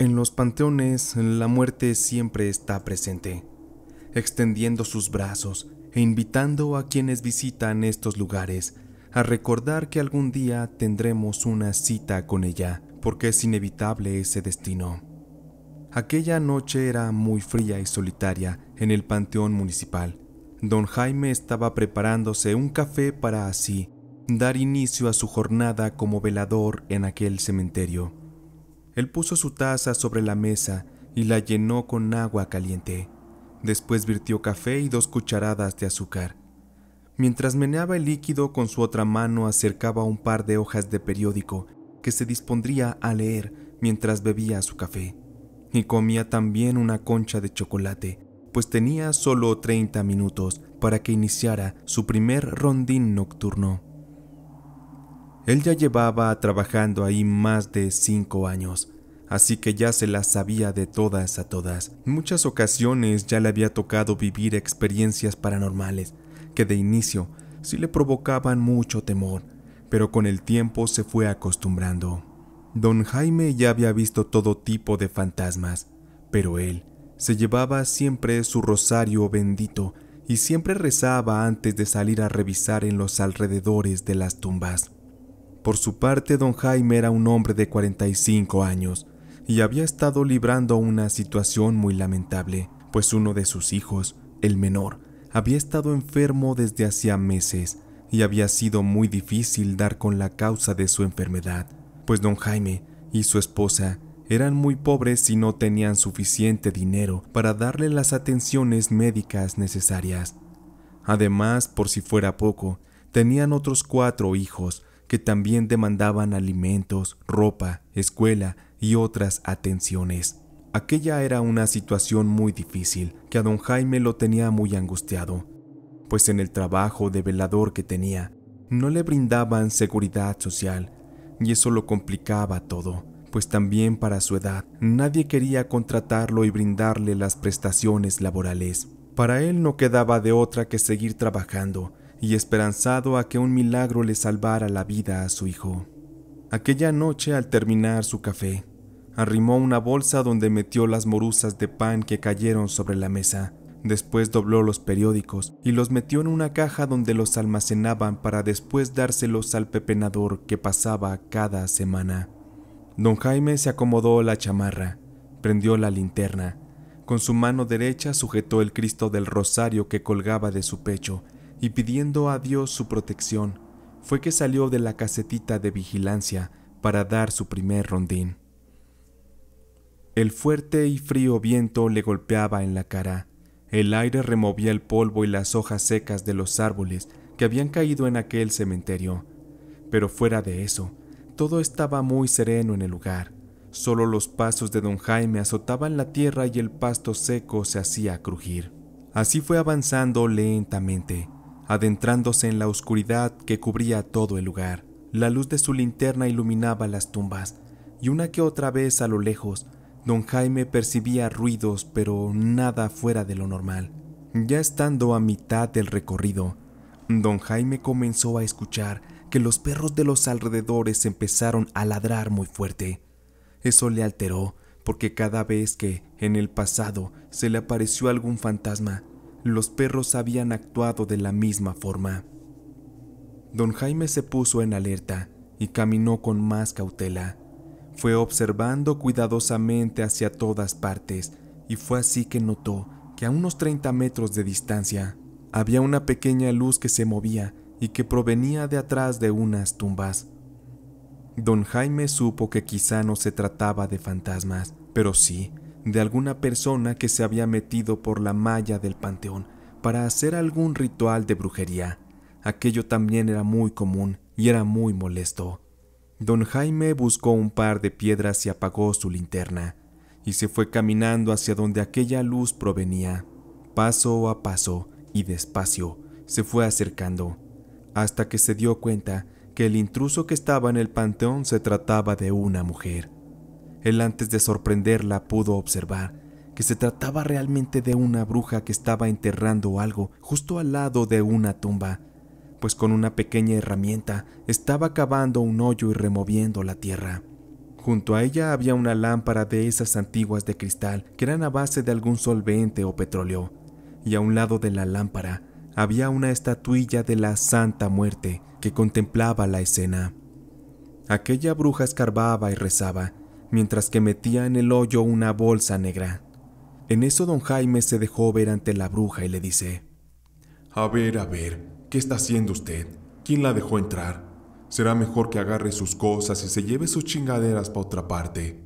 En los panteones, la muerte siempre está presente, extendiendo sus brazos e invitando a quienes visitan estos lugares a recordar que algún día tendremos una cita con ella, porque es inevitable ese destino. Aquella noche era muy fría y solitaria en el Panteón Municipal. Don Jaime estaba preparándose un café para así dar inicio a su jornada como velador en aquel cementerio. Él puso su taza sobre la mesa y la llenó con agua caliente. Después virtió café y dos cucharadas de azúcar. Mientras meneaba el líquido con su otra mano acercaba un par de hojas de periódico que se dispondría a leer mientras bebía su café. Y comía también una concha de chocolate, pues tenía solo 30 minutos para que iniciara su primer rondín nocturno. Él ya llevaba trabajando ahí más de cinco años, así que ya se las sabía de todas a todas. Muchas ocasiones ya le había tocado vivir experiencias paranormales, que de inicio sí le provocaban mucho temor, pero con el tiempo se fue acostumbrando. Don Jaime ya había visto todo tipo de fantasmas, pero él se llevaba siempre su rosario bendito y siempre rezaba antes de salir a revisar en los alrededores de las tumbas. Por su parte, don Jaime era un hombre de 45 años y había estado librando una situación muy lamentable, pues uno de sus hijos, el menor, había estado enfermo desde hacía meses y había sido muy difícil dar con la causa de su enfermedad, pues don Jaime y su esposa eran muy pobres y no tenían suficiente dinero para darle las atenciones médicas necesarias. Además, por si fuera poco, tenían otros cuatro hijos que también demandaban alimentos, ropa, escuela y otras atenciones. Aquella era una situación muy difícil que a don Jaime lo tenía muy angustiado, pues en el trabajo de velador que tenía no le brindaban seguridad social y eso lo complicaba todo, pues también para su edad nadie quería contratarlo y brindarle las prestaciones laborales. Para él no quedaba de otra que seguir trabajando y esperanzado a que un milagro le salvara la vida a su hijo. Aquella noche, al terminar su café, arrimó una bolsa donde metió las morusas de pan que cayeron sobre la mesa. Después dobló los periódicos y los metió en una caja donde los almacenaban para después dárselos al pepenador que pasaba cada semana. Don Jaime se acomodó la chamarra, prendió la linterna, con su mano derecha sujetó el Cristo del Rosario que colgaba de su pecho y pidiendo a Dios su protección, fue que salió de la casetita de vigilancia para dar su primer rondín. El fuerte y frío viento le golpeaba en la cara, el aire removía el polvo y las hojas secas de los árboles que habían caído en aquel cementerio, pero fuera de eso, todo estaba muy sereno en el lugar. Solo los pasos de don Jaime azotaban la tierra y el pasto seco se hacía crujir. Así fue avanzando lentamente, adentrándose en la oscuridad que cubría todo el lugar. La luz de su linterna iluminaba las tumbas, y una que otra vez a lo lejos, don Jaime percibía ruidos, pero nada fuera de lo normal. Ya estando a mitad del recorrido, don Jaime comenzó a escuchar que los perros de los alrededores empezaron a ladrar muy fuerte. Eso le alteró, porque cada vez que, en el pasado, se le apareció algún fantasma, los perros habían actuado de la misma forma. Don Jaime se puso en alerta y caminó con más cautela. Fue observando cuidadosamente hacia todas partes y fue así que notó que a unos 30 metros de distancia había una pequeña luz que se movía y que provenía de atrás de unas tumbas. Don Jaime supo que quizá no se trataba de fantasmas, pero sí de alguna persona que se había metido por la malla del panteón para hacer algún ritual de brujería. Aquello también era muy común y era muy molesto. Don Jaime buscó un par de piedras y apagó su linterna, y se fue caminando hacia donde aquella luz provenía. Paso a paso y despacio se fue acercando, hasta que se dio cuenta que el intruso que estaba en el panteón se trataba de una mujer. Él antes de sorprenderla pudo observar que se trataba realmente de una bruja que estaba enterrando algo justo al lado de una tumba, pues con una pequeña herramienta estaba cavando un hoyo y removiendo la tierra. Junto a ella había una lámpara de esas antiguas de cristal que eran a base de algún solvente o petróleo, y a un lado de la lámpara había una estatuilla de la Santa Muerte que contemplaba la escena. Aquella bruja escarbaba y rezaba, mientras que metía en el hoyo una bolsa negra. En eso don Jaime se dejó ver ante la bruja y le dice, A ver, a ver, ¿qué está haciendo usted? ¿Quién la dejó entrar? Será mejor que agarre sus cosas y se lleve sus chingaderas para otra parte.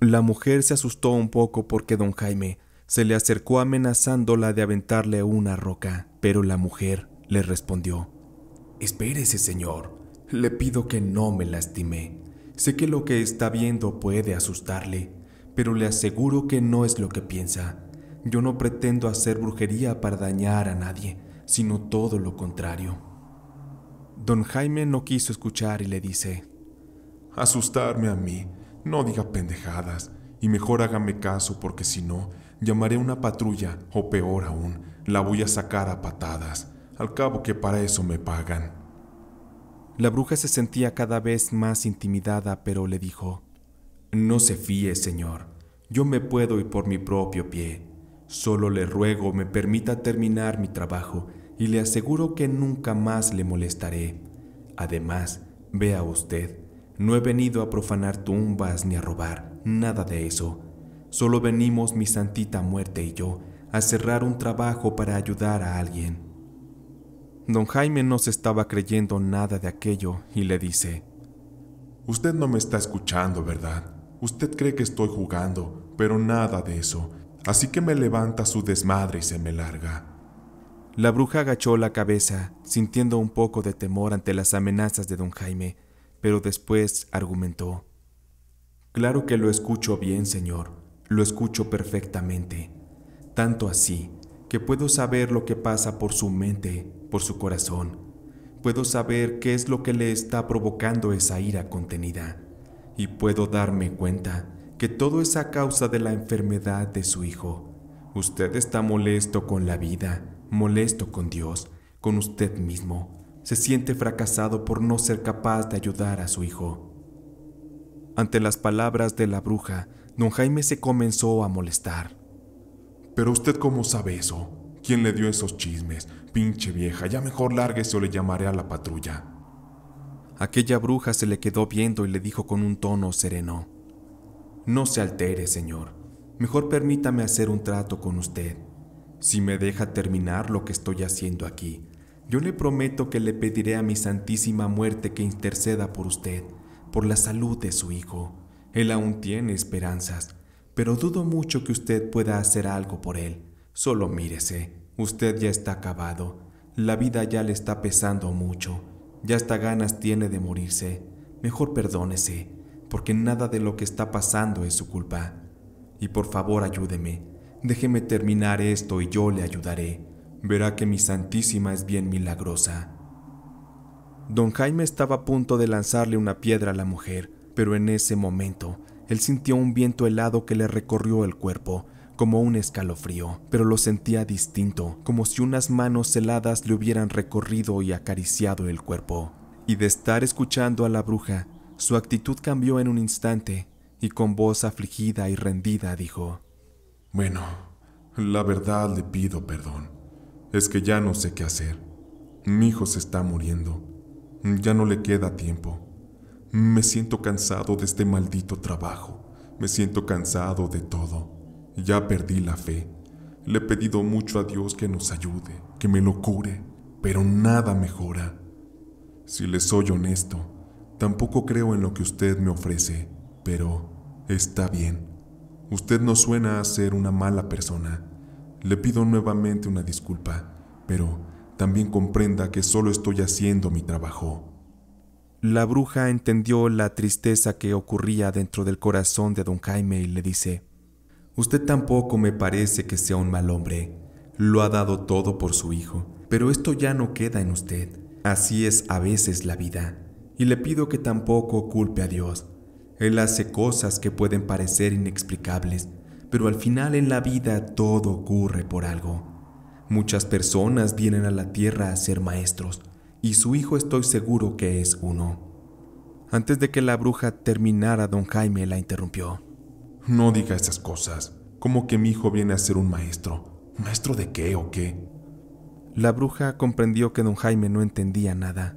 La mujer se asustó un poco porque don Jaime se le acercó amenazándola de aventarle una roca, pero la mujer le respondió, Espérese, señor, le pido que no me lastime. Sé que lo que está viendo puede asustarle, pero le aseguro que no es lo que piensa. Yo no pretendo hacer brujería para dañar a nadie, sino todo lo contrario. Don Jaime no quiso escuchar y le dice, Asustarme a mí, no diga pendejadas, y mejor hágame caso porque si no, llamaré una patrulla, o peor aún, la voy a sacar a patadas. Al cabo que para eso me pagan. La bruja se sentía cada vez más intimidada, pero le dijo, No se fíe, señor, yo me puedo ir por mi propio pie. Solo le ruego me permita terminar mi trabajo y le aseguro que nunca más le molestaré. Además, vea usted, no he venido a profanar tumbas ni a robar, nada de eso. Solo venimos mi santita muerte y yo a cerrar un trabajo para ayudar a alguien. Don Jaime no se estaba creyendo nada de aquello y le dice, Usted no me está escuchando, ¿verdad? Usted cree que estoy jugando, pero nada de eso, así que me levanta su desmadre y se me larga. La bruja agachó la cabeza, sintiendo un poco de temor ante las amenazas de don Jaime, pero después argumentó. Claro que lo escucho bien, señor, lo escucho perfectamente, tanto así que puedo saber lo que pasa por su mente por su corazón, puedo saber qué es lo que le está provocando esa ira contenida y puedo darme cuenta que todo es a causa de la enfermedad de su hijo. Usted está molesto con la vida, molesto con Dios, con usted mismo. Se siente fracasado por no ser capaz de ayudar a su hijo. Ante las palabras de la bruja, don Jaime se comenzó a molestar. Pero usted cómo sabe eso? ¿Quién le dio esos chismes? Pinche vieja, ya mejor lárguese o le llamaré a la patrulla. Aquella bruja se le quedó viendo y le dijo con un tono sereno. No se altere, señor. Mejor permítame hacer un trato con usted. Si me deja terminar lo que estoy haciendo aquí, yo le prometo que le pediré a mi santísima muerte que interceda por usted, por la salud de su hijo. Él aún tiene esperanzas, pero dudo mucho que usted pueda hacer algo por él Solo mírese, usted ya está acabado, la vida ya le está pesando mucho, ya hasta ganas tiene de morirse. Mejor perdónese, porque nada de lo que está pasando es su culpa. Y por favor ayúdeme, déjeme terminar esto y yo le ayudaré. Verá que mi Santísima es bien milagrosa. Don Jaime estaba a punto de lanzarle una piedra a la mujer, pero en ese momento él sintió un viento helado que le recorrió el cuerpo como un escalofrío, pero lo sentía distinto, como si unas manos heladas le hubieran recorrido y acariciado el cuerpo. Y de estar escuchando a la bruja, su actitud cambió en un instante y con voz afligida y rendida dijo, Bueno, la verdad le pido perdón. Es que ya no sé qué hacer. Mi hijo se está muriendo. Ya no le queda tiempo. Me siento cansado de este maldito trabajo. Me siento cansado de todo. Ya perdí la fe. Le he pedido mucho a Dios que nos ayude, que me lo cure, pero nada mejora. Si le soy honesto, tampoco creo en lo que usted me ofrece, pero está bien. Usted no suena a ser una mala persona. Le pido nuevamente una disculpa, pero también comprenda que solo estoy haciendo mi trabajo. La bruja entendió la tristeza que ocurría dentro del corazón de don Jaime y le dice, Usted tampoco me parece que sea un mal hombre. Lo ha dado todo por su hijo, pero esto ya no queda en usted. Así es a veces la vida. Y le pido que tampoco culpe a Dios. Él hace cosas que pueden parecer inexplicables, pero al final en la vida todo ocurre por algo. Muchas personas vienen a la tierra a ser maestros, y su hijo estoy seguro que es uno. Antes de que la bruja terminara, don Jaime la interrumpió. No diga esas cosas. Como que mi hijo viene a ser un maestro? ¿Maestro de qué o qué? La bruja comprendió que don Jaime no entendía nada.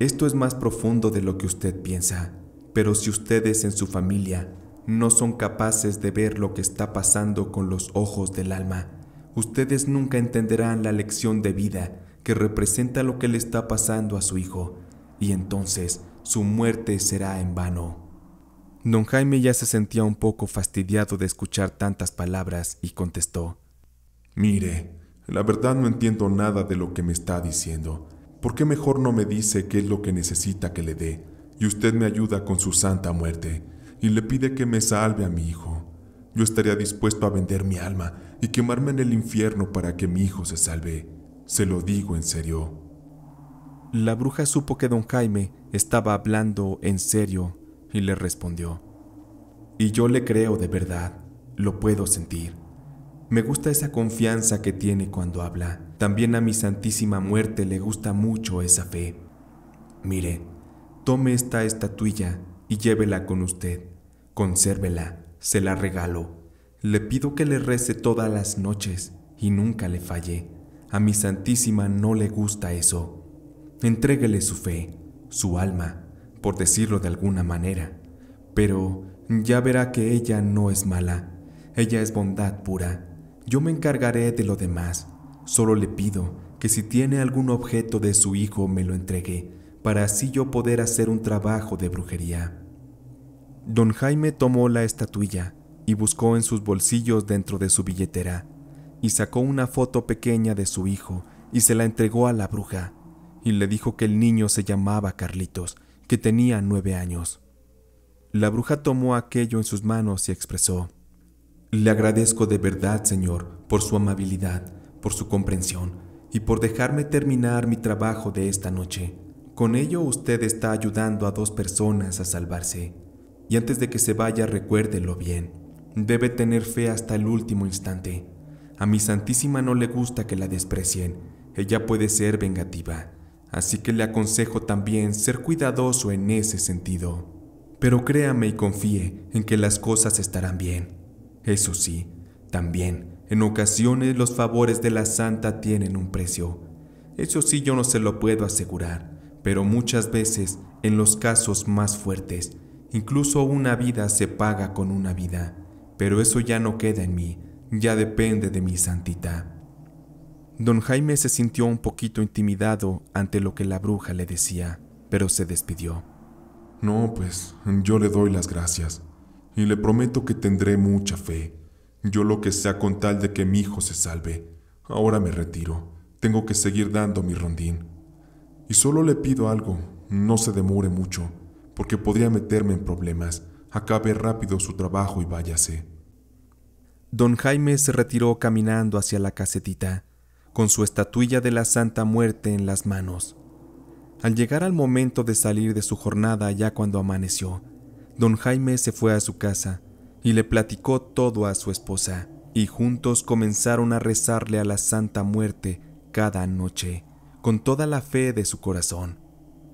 Esto es más profundo de lo que usted piensa, pero si ustedes en su familia no son capaces de ver lo que está pasando con los ojos del alma, ustedes nunca entenderán la lección de vida que representa lo que le está pasando a su hijo, y entonces su muerte será en vano. Don Jaime ya se sentía un poco fastidiado de escuchar tantas palabras y contestó, Mire, la verdad no entiendo nada de lo que me está diciendo. ¿Por qué mejor no me dice qué es lo que necesita que le dé? Y usted me ayuda con su santa muerte y le pide que me salve a mi hijo. Yo estaría dispuesto a vender mi alma y quemarme en el infierno para que mi hijo se salve. Se lo digo en serio. La bruja supo que don Jaime estaba hablando en serio y le respondió, y yo le creo de verdad, lo puedo sentir. Me gusta esa confianza que tiene cuando habla. También a mi Santísima Muerte le gusta mucho esa fe. Mire, tome esta estatuilla y llévela con usted. Consérvela, se la regalo. Le pido que le rece todas las noches y nunca le falle. A mi Santísima no le gusta eso. Entréguele su fe, su alma, por decirlo de alguna manera. Pero ya verá que ella no es mala, ella es bondad pura. Yo me encargaré de lo demás. Solo le pido que si tiene algún objeto de su hijo me lo entregue, para así yo poder hacer un trabajo de brujería. Don Jaime tomó la estatuilla y buscó en sus bolsillos dentro de su billetera, y sacó una foto pequeña de su hijo y se la entregó a la bruja, y le dijo que el niño se llamaba Carlitos, que tenía nueve años. La bruja tomó aquello en sus manos y expresó, Le agradezco de verdad, Señor, por su amabilidad, por su comprensión y por dejarme terminar mi trabajo de esta noche. Con ello usted está ayudando a dos personas a salvarse. Y antes de que se vaya, recuérdelo bien. Debe tener fe hasta el último instante. A mi Santísima no le gusta que la desprecien. Ella puede ser vengativa así que le aconsejo también ser cuidadoso en ese sentido. Pero créame y confíe en que las cosas estarán bien. Eso sí, también, en ocasiones los favores de la santa tienen un precio. Eso sí yo no se lo puedo asegurar, pero muchas veces, en los casos más fuertes, incluso una vida se paga con una vida. Pero eso ya no queda en mí, ya depende de mi santita. Don Jaime se sintió un poquito intimidado ante lo que la bruja le decía, pero se despidió. No, pues yo le doy las gracias, y le prometo que tendré mucha fe. Yo lo que sea con tal de que mi hijo se salve. Ahora me retiro, tengo que seguir dando mi rondín. Y solo le pido algo, no se demore mucho, porque podría meterme en problemas. Acabe rápido su trabajo y váyase. Don Jaime se retiró caminando hacia la casetita con su estatuilla de la Santa Muerte en las manos. Al llegar al momento de salir de su jornada ya cuando amaneció, don Jaime se fue a su casa y le platicó todo a su esposa, y juntos comenzaron a rezarle a la Santa Muerte cada noche, con toda la fe de su corazón.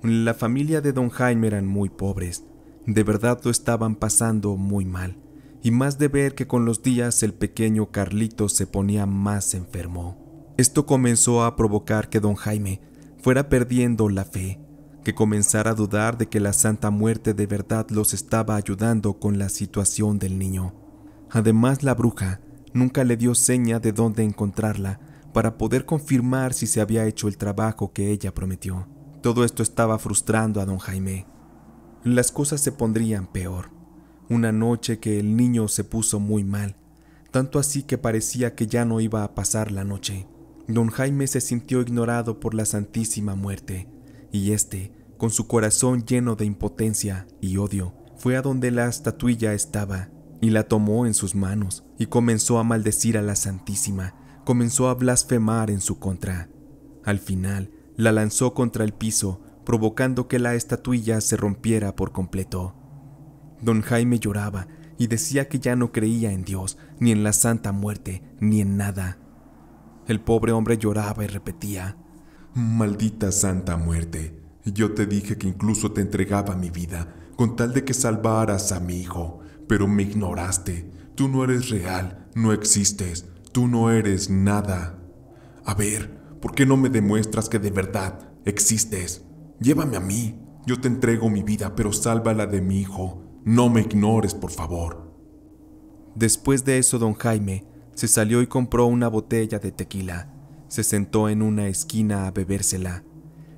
La familia de don Jaime eran muy pobres, de verdad lo estaban pasando muy mal, y más de ver que con los días el pequeño Carlito se ponía más enfermo. Esto comenzó a provocar que don Jaime fuera perdiendo la fe, que comenzara a dudar de que la Santa Muerte de verdad los estaba ayudando con la situación del niño. Además, la bruja nunca le dio seña de dónde encontrarla para poder confirmar si se había hecho el trabajo que ella prometió. Todo esto estaba frustrando a don Jaime. Las cosas se pondrían peor. Una noche que el niño se puso muy mal, tanto así que parecía que ya no iba a pasar la noche. Don Jaime se sintió ignorado por la Santísima Muerte, y este, con su corazón lleno de impotencia y odio, fue a donde la estatuilla estaba y la tomó en sus manos y comenzó a maldecir a la Santísima, comenzó a blasfemar en su contra. Al final, la lanzó contra el piso, provocando que la estatuilla se rompiera por completo. Don Jaime lloraba y decía que ya no creía en Dios, ni en la Santa Muerte, ni en nada. El pobre hombre lloraba y repetía, Maldita Santa Muerte, yo te dije que incluso te entregaba mi vida con tal de que salvaras a mi hijo, pero me ignoraste. Tú no eres real, no existes, tú no eres nada. A ver, ¿por qué no me demuestras que de verdad existes? Llévame a mí, yo te entrego mi vida, pero sálvala de mi hijo. No me ignores, por favor. Después de eso, don Jaime se salió y compró una botella de tequila. Se sentó en una esquina a bebérsela.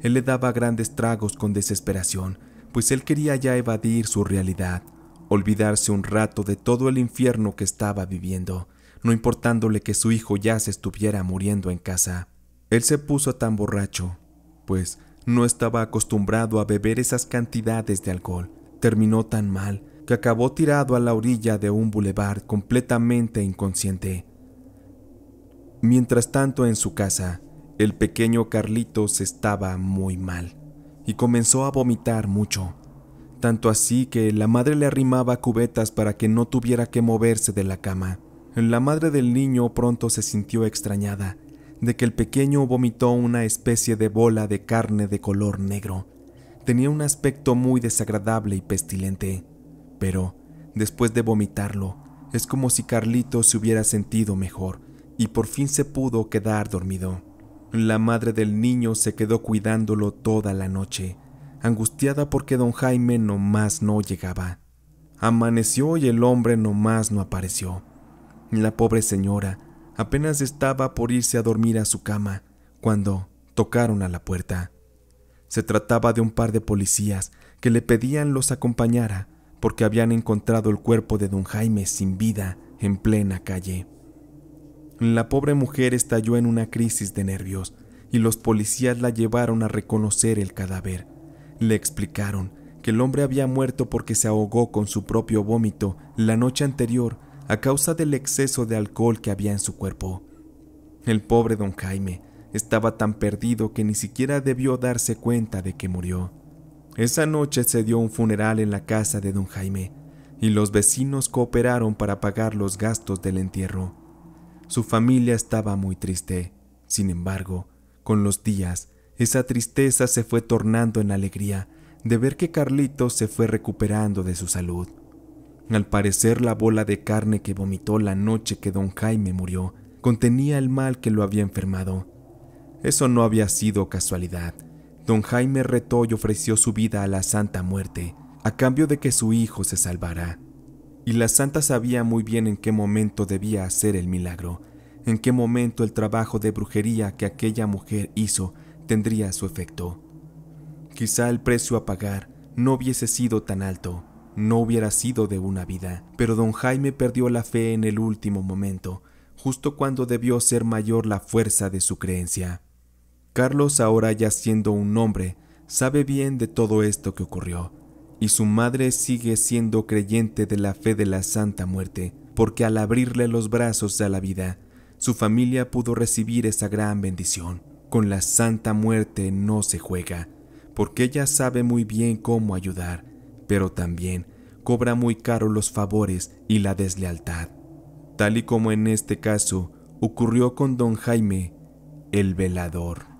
Él le daba grandes tragos con desesperación, pues él quería ya evadir su realidad, olvidarse un rato de todo el infierno que estaba viviendo, no importándole que su hijo ya se estuviera muriendo en casa. Él se puso tan borracho, pues no estaba acostumbrado a beber esas cantidades de alcohol. Terminó tan mal que acabó tirado a la orilla de un bulevar completamente inconsciente. Mientras tanto, en su casa, el pequeño Carlitos estaba muy mal y comenzó a vomitar mucho, tanto así que la madre le arrimaba cubetas para que no tuviera que moverse de la cama. La madre del niño pronto se sintió extrañada de que el pequeño vomitó una especie de bola de carne de color negro. Tenía un aspecto muy desagradable y pestilente pero después de vomitarlo, es como si Carlito se hubiera sentido mejor y por fin se pudo quedar dormido. La madre del niño se quedó cuidándolo toda la noche, angustiada porque don Jaime nomás no llegaba. Amaneció y el hombre nomás no apareció. La pobre señora apenas estaba por irse a dormir a su cama cuando tocaron a la puerta. Se trataba de un par de policías que le pedían los acompañara porque habían encontrado el cuerpo de don Jaime sin vida en plena calle. La pobre mujer estalló en una crisis de nervios y los policías la llevaron a reconocer el cadáver. Le explicaron que el hombre había muerto porque se ahogó con su propio vómito la noche anterior a causa del exceso de alcohol que había en su cuerpo. El pobre don Jaime estaba tan perdido que ni siquiera debió darse cuenta de que murió. Esa noche se dio un funeral en la casa de don Jaime y los vecinos cooperaron para pagar los gastos del entierro. Su familia estaba muy triste. Sin embargo, con los días, esa tristeza se fue tornando en alegría de ver que Carlito se fue recuperando de su salud. Al parecer la bola de carne que vomitó la noche que don Jaime murió contenía el mal que lo había enfermado. Eso no había sido casualidad, Don Jaime retó y ofreció su vida a la Santa Muerte, a cambio de que su hijo se salvara. Y la Santa sabía muy bien en qué momento debía hacer el milagro, en qué momento el trabajo de brujería que aquella mujer hizo tendría su efecto. Quizá el precio a pagar no hubiese sido tan alto, no hubiera sido de una vida, pero don Jaime perdió la fe en el último momento, justo cuando debió ser mayor la fuerza de su creencia. Carlos, ahora ya siendo un hombre, sabe bien de todo esto que ocurrió, y su madre sigue siendo creyente de la fe de la Santa Muerte, porque al abrirle los brazos a la vida, su familia pudo recibir esa gran bendición. Con la Santa Muerte no se juega, porque ella sabe muy bien cómo ayudar, pero también cobra muy caro los favores y la deslealtad, tal y como en este caso ocurrió con don Jaime, el velador.